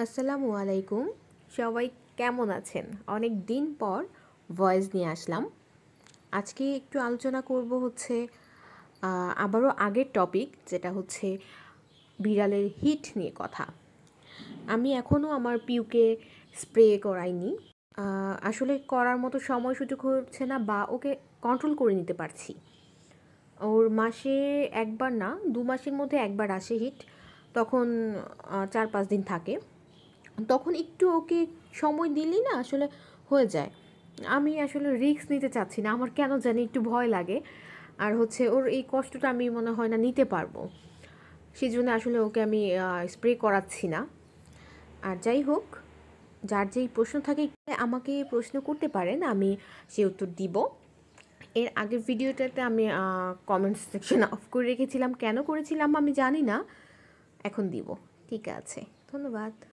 আসসালামু আলাইকুম সবাই কেমন আছেন অনেক দিন পর ভয়েস নিয়ে আসলাম আজকে একটু আলোচনা করব হচ্ছে আবারও আগের টপিক যেটা হচ্ছে বিড়ালের হিট নিয়ে কথা আমি এখনও আমার পিউকে স্প্রে করাইনি আসলে করার মতো সময় সুযোগ হচ্ছে না বা ওকে কন্ট্রোল করে নিতে পারছি ওর মাসে একবার না দু মাসের মধ্যে একবার আসে হিট তখন চার পাঁচ দিন থাকে তখন একটু ওকে সময় দিলি না আসলে হয়ে যায় আমি আসলে রিস্ক নিতে চাচ্ছি না আমার কেন জানি একটু ভয় লাগে আর হচ্ছে ওর এই কষ্টটা আমি মনে হয় না নিতে পারবো সেই জন্য আসলে ওকে আমি স্প্রে করাচ্ছি না আর যাই হোক যার যেই প্রশ্ন থাকে আমাকে প্রশ্ন করতে পারেন আমি সে উত্তর দিব এর আগের ভিডিওটাতে আমি কমেন্ট সেকশন অফ করে রেখেছিলাম কেন করেছিলাম আমি জানি না এখন দিব ঠিক আছে ধন্যবাদ